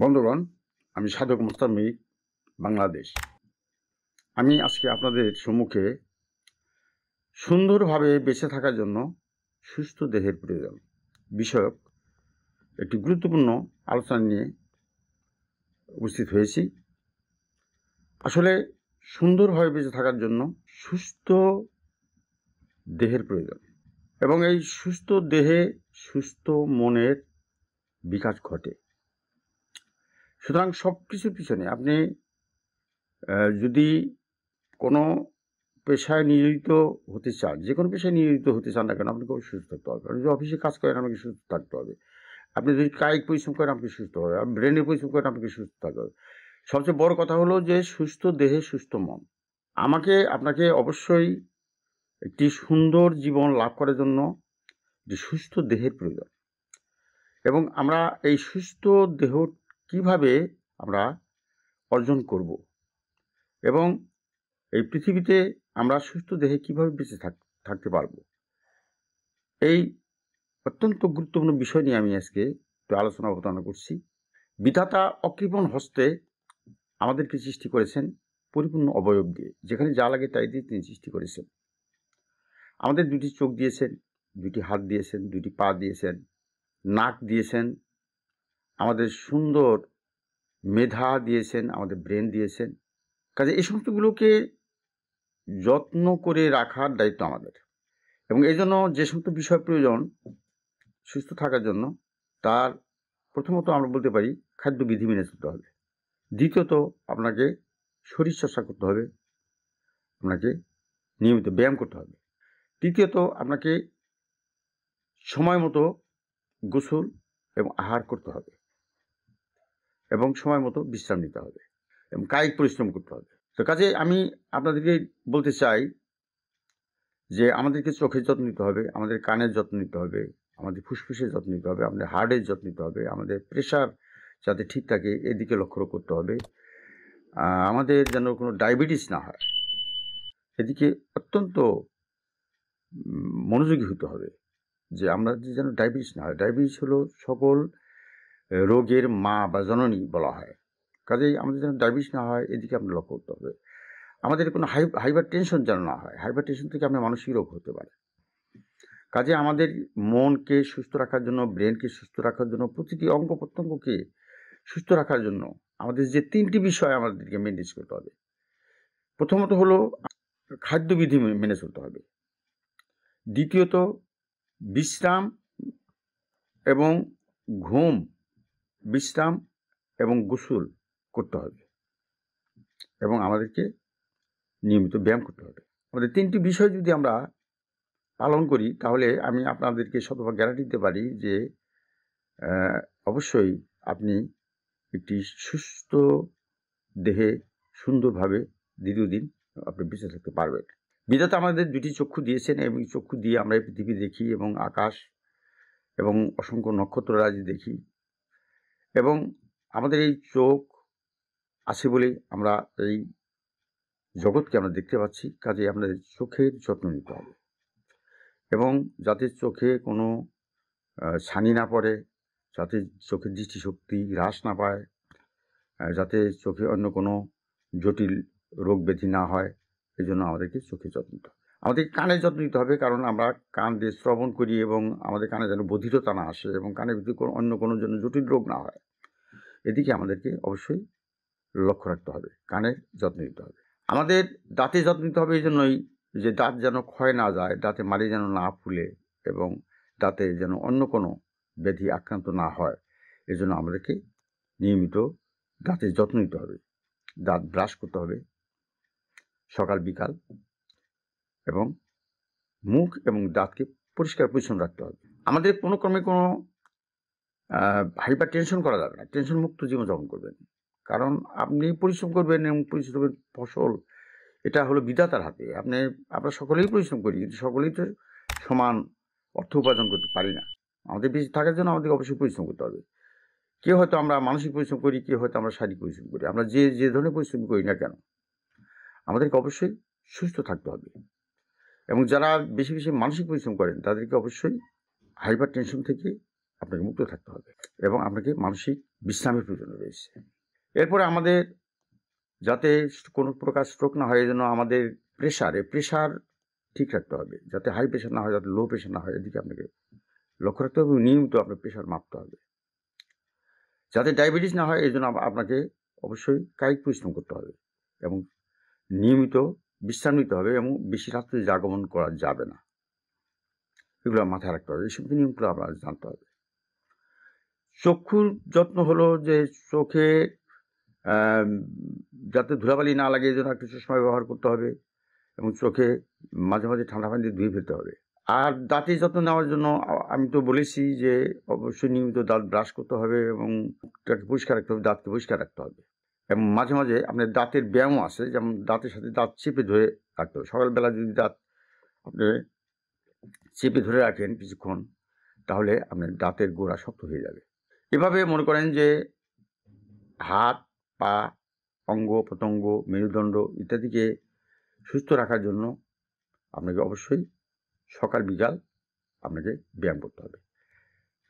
বন্ধুগণ আমি সাধক মোস্তান বাংলাদেশ আমি আজকে আপনাদের সম্মুখে সুন্দরভাবে বেঁচে থাকার জন্য সুস্থ দেহের প্রয়োজন বিষয়ক একটি গুরুত্বপূর্ণ আলোচনা নিয়ে উপস্থিত হয়েছি আসলে সুন্দরভাবে বেঁচে থাকার জন্য সুস্থ দেহের প্রয়োজন এবং এই সুস্থ দেহে সুস্থ মনের বিকাশ ঘটে সুতরাং সব কিছুর পিছনে আপনি যদি কোনো পেশায় নিয়োজিত হতে চান যে কোনো পেশায় নিয়োজিত হতে চান না কেন আপনাকে সুস্থ থাকতে হবে আপনি যদি অফিসে কাজ করেন আপনাকে সুস্থ থাকতে হবে আপনি যদি কায়িক পরিশ্রম করেন আপনাকে সুস্থ হবে আপনি ব্রেনের পরিশ্রম করেন আপনাকে সুস্থ থাকতে হবে সবচেয়ে বড় কথা হলো যে সুস্থ দেহে সুস্থ মন আমাকে আপনাকে অবশ্যই একটি সুন্দর জীবন লাভ করার জন্য যে সুস্থ দেহের প্রয়োজন এবং আমরা এই সুস্থ দেহ কিভাবে আমরা অর্জন করব এবং এই পৃথিবীতে আমরা সুস্থ দেহে কিভাবে বেঁচে থাকতে পারব এই অত্যন্ত গুরুত্বপূর্ণ বিষয় নিয়ে আমি আজকে একটু আলোচনা অবতারণা করছি বিধাতা অকৃপণ হস্তে আমাদেরকে সৃষ্টি করেছেন পরিপূর্ণ অবয়ব দিয়ে যেখানে যা লাগে তাই দিয়ে তিনি সৃষ্টি করেছেন আমাদের দুটি চোখ দিয়েছেন দুটি হাত দিয়েছেন দুটি পা দিয়েছেন নাক দিয়েছেন আমাদের সুন্দর মেধা দিয়েছেন আমাদের ব্রেন দিয়েছেন কাজে এই সমস্তগুলোকে যত্ন করে রাখার দায়িত্ব আমাদের এবং এই জন্য যে সমস্ত বিষয় প্রয়োজন সুস্থ থাকার জন্য তার প্রথমত আমরা বলতে পারি খাদ্যবিধি মেনে চলতে হবে দ্বিতীয়ত আপনাকে শরীর চর্চা করতে হবে আপনাকে নিয়মিত ব্যায়াম করতে হবে তৃতীয়ত আপনাকে সময় মতো গোসল এবং আহার করতে হবে এবং সময় মতো বিশ্রাম নিতে হবে এবং কায়িক পরিশ্রম করতে হবে তো কাজে আমি আপনাদেরকে বলতে চাই যে আমাদেরকে চোখের যত্ন নিতে হবে আমাদের কানের যত্ন নিতে হবে আমাদের ফুসফুসের যত্ন নিতে হবে আমাদের হার্টের যত্ন নিতে হবে আমাদের প্রেশার যাতে ঠিক থাকে এদিকে লক্ষ্য করতে হবে আমাদের যেন কোনো ডায়াবেটিস না হয় এদিকে অত্যন্ত মনোযোগী হতে হবে যে আমরা যেন ডায়াবেটিস না হয় ডায়াবেটিস হলো সকল রোগের মা বা জননী বলা হয় কাজেই আমাদের যেন ডায়াবেটিস না হয় এদিকে আপনার লক্ষ্য করতে হবে আমাদের কোনো হাই হাইবার টেনশন যেন না হয় হাইবার টেনশন থেকে আপনার মানসিক রোগ হতে পারে কাজে আমাদের মনকে সুস্থ রাখার জন্য ব্রেনকে সুস্থ রাখার জন্য প্রতিটি অঙ্গ প্রত্যঙ্গকে সুস্থ রাখার জন্য আমাদের যে তিনটি বিষয় আমাদেরকে মেনটেন করতে হবে প্রথমত হলো খাদ্যবিধি মেনে চলতে হবে দ্বিতীয়ত বিশ্রাম এবং ঘুম বিশ্রাম এবং গোসল করতে হবে এবং আমাদেরকে নিয়মিত ব্যায়াম করতে হবে আমাদের তিনটি বিষয় যদি আমরা পালন করি তাহলে আমি আপনাদেরকে শতভাগ গ্যারান্টি দিতে পারি যে অবশ্যই আপনি একটি সুস্থ দেহে সুন্দরভাবে দীর্ঘদিন আপনি বেঁচে থাকতে পারবেন বিধাতা আমাদের দুটি চক্ষু দিয়েছেন এবং চক্ষু দিয়ে আমরা এই পৃথিবী দেখি এবং আকাশ এবং অসংখ্য নক্ষত্ররাজি দেখি এবং আমাদের এই চোখ আছে বলেই আমরা এই জগৎকে আমরা দেখতে পাচ্ছি কাজে আমাদের চোখের যত্ন নিতে হবে এবং যাতে চোখে কোনো ছানি না পড়ে যাতে চোখের দৃষ্টিশক্তি হ্রাস না পায় যাতে চোখে অন্য কোনো জটিল রোগ ব্যাধি না হয় এই জন্য আমাদেরকে চোখে যত্ন নিতে হবে আমাদের কানে যত্ন নিতে হবে কারণ আমরা কান দিয়ে শ্রবণ করি এবং আমাদের কানে যেন বধিরতা না আসে এবং কানের ভিতরে কোনো অন্য কোনো জন্য জটিল রোগ না হয় এদিকে আমাদেরকে অবশ্যই লক্ষ্য রাখতে হবে কানের যত্ন নিতে হবে আমাদের দাঁতে যত্ন নিতে হবে এই জন্যই যে দাঁত যেন ক্ষয় না যায় দাঁতে মারি যেন না ফুলে এবং দাঁতে যেন অন্য কোনো ব্যাধি আক্রান্ত না হয় এজন্য আমাদেরকে নিয়মিত দাঁতের যত্ন নিতে হবে দাঁত ব্রাশ করতে হবে সকাল বিকাল এবং মুখ এবং দাঁতকে পরিষ্কার পরিচ্ছন্ন রাখতে হবে আমাদের কোনো ক্রমে কোনো হাইপার টেনশন করা যাবে না টেনশন মুক্ত জীবনযাপন করবেন কারণ আপনি পরিশ্রম করবেন এবং পরিশ্রমের ফসল এটা হলো বিধাতার হাতে আপনি আমরা সকলেই পরিশ্রম করি কিন্তু সকলেই তো সমান অর্থ উপার্জন করতে পারি না আমাদের বেঁচে থাকার জন্য আমাদেরকে অবশ্যই পরিশ্রম করতে হবে কেউ হয়তো আমরা মানসিক পরিশ্রম করি কেউ হয়তো আমরা শারীরিক পরিশ্রম করি আমরা যে যে ধরনের পরিশ্রম করি না কেন আমাদেরকে অবশ্যই সুস্থ থাকতে হবে এবং যারা বেশি বেশি মানসিক পরিশ্রম করেন তাদেরকে অবশ্যই হাইপার টেনশন থেকে আপনাকে মুক্ত থাকতে হবে এবং আপনাকে মানসিক বিশ্রামের প্রয়োজন রয়েছে এরপরে আমাদের যাতে কোনো প্রকার স্ট্রোক না হয় এই জন্য আমাদের প্রেশারে প্রেশার ঠিক রাখতে হবে যাতে হাই প্রেশার না হয় যাতে লো প্রেশার না হয় এদিকে আপনাকে লক্ষ্য রাখতে হবে নিয়মিত আপনার প্রেশার মাপতে হবে যাতে ডায়াবেটিস না হয় এই জন্য আপনাকে অবশ্যই কায়িক পরিশ্রম করতে হবে এবং নিয়মিত বিশ্রাম নিতে হবে এবং বেশি রাত্রে জাগমন করা যাবে না এগুলো মাথায় রাখতে হবে এইসব নিয়মগুলো আপনার জানতে হবে চক্ষুর যত্ন হলো যে চোখে যাতে ধুলাবালি না লাগে এই জন্য একটা চশমা ব্যবহার করতে হবে এবং চোখে মাঝে মাঝে ঠান্ডা পানি দিয়ে ধুয়ে ফেলতে হবে আর দাঁতের যত্ন নেওয়ার জন্য আমি তো বলেছি যে অবশ্যই নিয়মিত দাঁত ব্রাশ করতে হবে এবং পরিষ্কার রাখতে হবে দাঁতকে পরিষ্কার রাখতে হবে এবং মাঝে মাঝে আপনার দাঁতের ব্যায়ামও আছে যেমন দাঁতের সাথে দাঁত চেপে ধরে রাখতে হবে সকালবেলা যদি দাঁত আপনি চেপে ধরে রাখেন কিছুক্ষণ তাহলে আপনার দাঁতের গোড়া শক্ত হয়ে যাবে এভাবে মনে করেন যে হাত পা অঙ্গ প্রত্যঙ্গ মেরুদণ্ড ইত্যাদিকে সুস্থ রাখার জন্য আপনাকে অবশ্যই সকাল বিকাল আপনাকে ব্যায়াম করতে হবে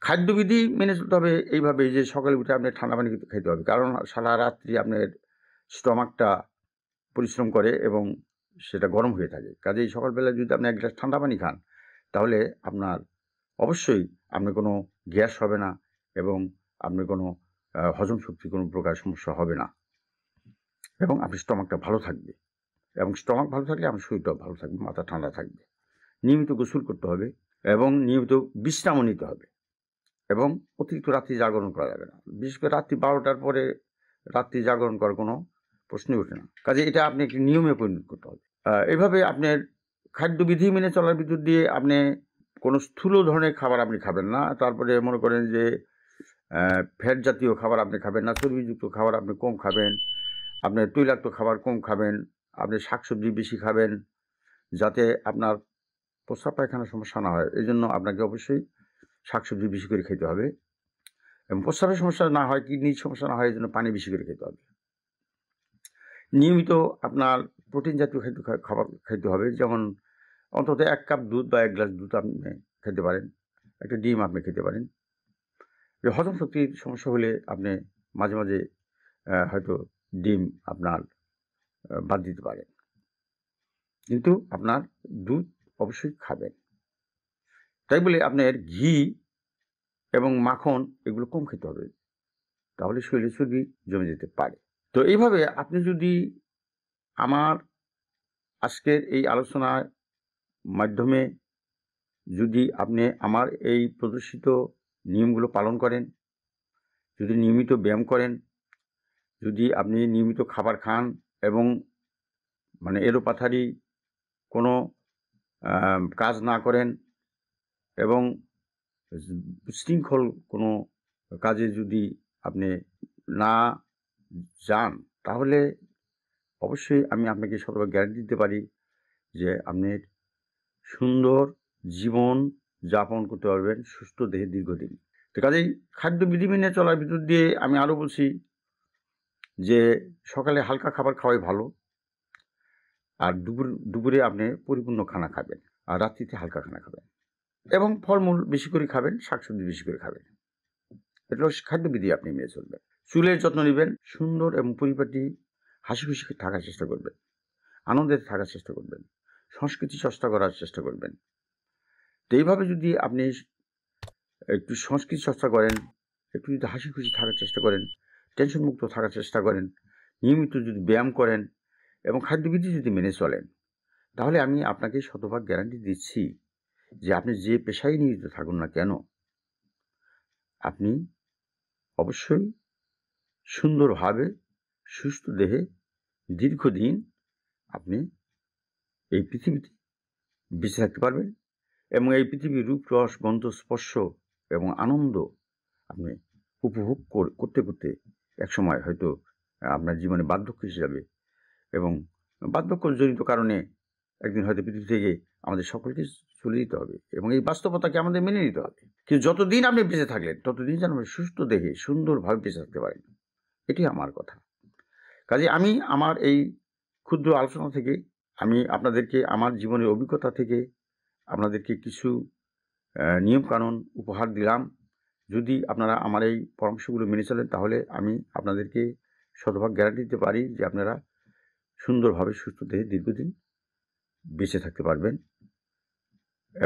খাদ্যবিধি মেনে চলতে হবে এইভাবে যে সকালে উঠে আপনার ঠান্ডা পানি কিন্তু খেতে হবে কারণ সারা রাত্রি আপনার স্টমাকটা পরিশ্রম করে এবং সেটা গরম হয়ে থাকে কাজেই সকালবেলা যদি আপনি এক গ্লাস ঠান্ডা পানি খান তাহলে আপনার অবশ্যই আপনার কোনো গ্যাস হবে না এবং আপনার কোনো হজম শক্তি কোনো প্রকার সমস্যা হবে না এবং আপনি স্টমাকটা ভালো থাকবে এবং স্টমাক ভালো থাকলে আপনার শরীরটাও ভালো থাকবে মাথা ঠান্ডা থাকবে নিয়মিত গোসল করতে হবে এবং নিয়মিত বিশ্রামও নিতে হবে এবং অতিরিক্ত রাত্রি জাগরণ করা যাবে না বিশেষ করে রাত্রি বারোটার পরে রাত্রি জাগরণ করার কোনো প্রশ্নই ওঠে না কাজে এটা আপনি একটি নিয়মে পরিণত করতে হবে এভাবে আপনার খাদ্যবিধি মেনে চলার বিদ্যুৎ দিয়ে আপনি কোনো স্থূল ধরনের খাবার আপনি খাবেন না তারপরে মনে করেন যে ফ্যাট জাতীয় খাবার আপনি খাবেন না চর্বিযুক্ত খাবার আপনি কম খাবেন আপনার তৈলাক্ত খাবার কম খাবেন আপনি শাকসবজি বেশি খাবেন যাতে আপনার প্রস্রাব পায়খানার সমস্যা না হয় এই জন্য আপনাকে অবশ্যই শাকসবজি বেশি করে খেতে হবে এবং প্রস্রাবের সমস্যা না হয় কিডনির সমস্যা না হয় এই জন্য পানি বেশি করে খেতে হবে নিয়মিত আপনার প্রোটিন জাতীয় খাদ্য খাবার খেতে হবে যেমন অন্তত এক কাপ দুধ বা এক গ্লাস দুধ আপনি খেতে পারেন একটা ডিম আপনি খেতে পারেন হজম শক্তির সমস্যা হলে আপনি মাঝে মাঝে হয়তো ডিম আপনার বাদ দিতে পারেন কিন্তু আপনার দুধ অবশ্যই খাবেন তাই বলে আপনার ঘি এবং মাখন এগুলো কম খেতে হবে তাহলে শরীরে চর্বি জমে যেতে পারে তো এইভাবে আপনি যদি আমার আজকের এই আলোচনার মাধ্যমে যদি আপনি আমার এই প্রদর্শিত নিয়মগুলো পালন করেন যদি নিয়মিত ব্যায়াম করেন যদি আপনি নিয়মিত খাবার খান এবং মানে এরোপাথারি কোনো কাজ না করেন এবং শৃঙ্খল কোনো কাজে যদি আপনি না যান তাহলে অবশ্যই আমি আপনাকে সর্ব গ্যারান্টি দিতে পারি যে আপনি সুন্দর জীবন যাপন করতে পারবেন সুস্থ দেহে দীর্ঘদিন তো কাজেই খাদ্য বিধি মেনে চলার ভিতর দিয়ে আমি আরও বলছি যে সকালে হালকা খাবার খাওয়াই ভালো আর দুপুর দুপুরে আপনি পরিপূর্ণ খানা খাবেন আর রাত্রিতে হালকা খানা খাবেন এবং ফলমূল বেশি করে খাবেন শাকসবজি বেশি করে খাবেন এটা খাদ্যবিধি আপনি মেনে চলবেন চুলের যত্ন নেবেন সুন্দর এবং পরিপাটি হাসি খুশি থাকার চেষ্টা করবেন আনন্দে থাকার চেষ্টা করবেন সংস্কৃতি চর্চা করার চেষ্টা করবেন তো এইভাবে যদি আপনি একটু সংস্কৃতি চর্চা করেন একটু যদি হাসি খুশি থাকার চেষ্টা করেন টেনশন মুক্ত থাকার চেষ্টা করেন নিয়মিত যদি ব্যায়াম করেন এবং খাদ্যবিধি যদি মেনে চলেন তাহলে আমি আপনাকে শতভাগ গ্যারান্টি দিচ্ছি যে আপনি যে পেশায় নিয়োজিত থাকুন না কেন আপনি অবশ্যই সুন্দরভাবে সুস্থ দেহে দীর্ঘদিন আপনি এই পৃথিবীতে বেঁচে থাকতে পারবেন এবং এই পৃথিবীর রূপ রস গন্ধ স্পর্শ এবং আনন্দ আপনি উপভোগ করতে করতে একসময় হয়তো আপনার জীবনে বার্ধক্য হিসাবে এবং বার্ধক্যজনিত কারণে একদিন হয়তো পৃথিবী থেকে আমাদের সকলকে তুলে দিতে হবে এবং এই বাস্তবতাকে আমাদের মেনে নিতে হবে কিন্তু যতদিন আপনি বেঁচে থাকলেন ততদিন যেন আপনি সুস্থ দেহে সুন্দরভাবে বেঁচে থাকতে পারেন এটি আমার কথা কাজে আমি আমার এই ক্ষুদ্র আলোচনা থেকে আমি আপনাদেরকে আমার জীবনের অভিজ্ঞতা থেকে আপনাদেরকে কিছু নিয়মকানুন উপহার দিলাম যদি আপনারা আমার এই পরামর্শগুলো মেনে চলেন তাহলে আমি আপনাদেরকে শতভাগ গ্যারান্টি দিতে পারি যে আপনারা সুন্দরভাবে সুস্থ দেহে দীর্ঘদিন বেঁচে থাকতে পারবেন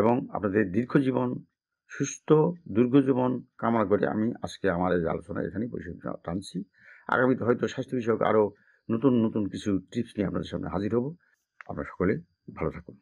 এবং আপনাদের দীর্ঘ জীবন সুস্থ দীর্ঘ জীবন কামনা করে আমি আজকে আমার এই আলোচনা এখানেই পরিষদ টানছি আগামীতে হয়তো স্বাস্থ্য বিষয়ক আরও নতুন নতুন কিছু টিপস নিয়ে আপনাদের সামনে হাজির হব আপনারা সকলে ভালো থাকুন